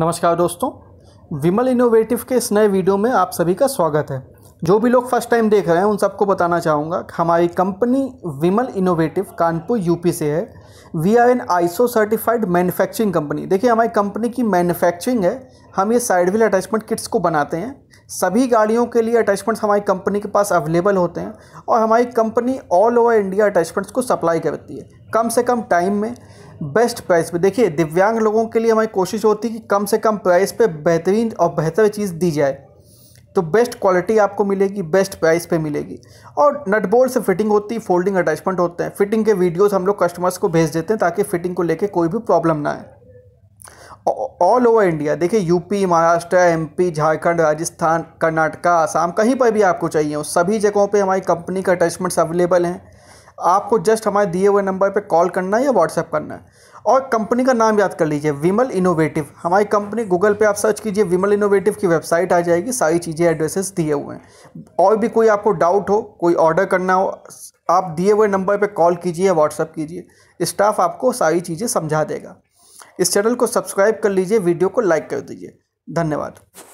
नमस्कार दोस्तों विमल इनोवेटिव के इस नए वीडियो में आप सभी का स्वागत है जो भी लोग फर्स्ट टाइम देख रहे हैं उन सबको बताना चाहूँगा कि हमारी company Vimal innovative Kanpur UP से है we are an ISO certified manufacturing company देखिए हमारी कंपनी की मैन्युफैक्चरिंग है हम ये साइड व्हील अटैचमेंट किट्स को बनाते हैं सभी गाड़ियों के लिए अटैचमेंट्स हमारी कंपनी के पास अवेलेबल होते हैं और हमारी company all over India attachments को सप्लाई करती है कम से कम टाइम में बेस्ट प्राइस पे देखिए दिव्यांग लोगों के लिए हमारी कोशिश होती है कि कम से कम प्राइस पे बेहतरीन और बेहतर चीज़ दी जाए तो बेस्ट क्वालिटी आपको मिलेगी बेस्ट प्राइस पे मिलेगी और नटबोल्ट से फिटिंग होती है फोल्डिंग अटैचमेंट होते हैं फिटिंग के वीडियोस हम लोग कस्टमर्स को भेज देते हैं ताकि फिटिंग को लेके कोई भी प्रॉब्लम ना आए ऑल ओवर इंडिया देखिए यूपी महाराष्ट्र एमपी झारखंड राजस्थान कर्नाटका आसाम कहीं पर भी आपको चाहिए हो सभी जगहों पर हमारी कंपनी का अटैचमेंट्स अवेलेबल हैं आपको जस्ट हमारे दिए हुए नंबर पर कॉल करना है या व्हाट्सएप करना है और कंपनी का नाम याद कर लीजिए विमल इनोवेटिव हमारी कंपनी गूगल पे आप सर्च कीजिए विमल इनोवेटिव की वेबसाइट आ जाएगी सारी चीज़ें एड्रेसेस दिए हुए हैं और भी कोई आपको डाउट हो कोई ऑर्डर करना हो आप दिए हुए नंबर पे कॉल कीजिए या व्हाट्सअप कीजिए स्टाफ आपको सारी चीज़ें समझा देगा इस चैनल को सब्सक्राइब कर लीजिए वीडियो को लाइक कर दीजिए धन्यवाद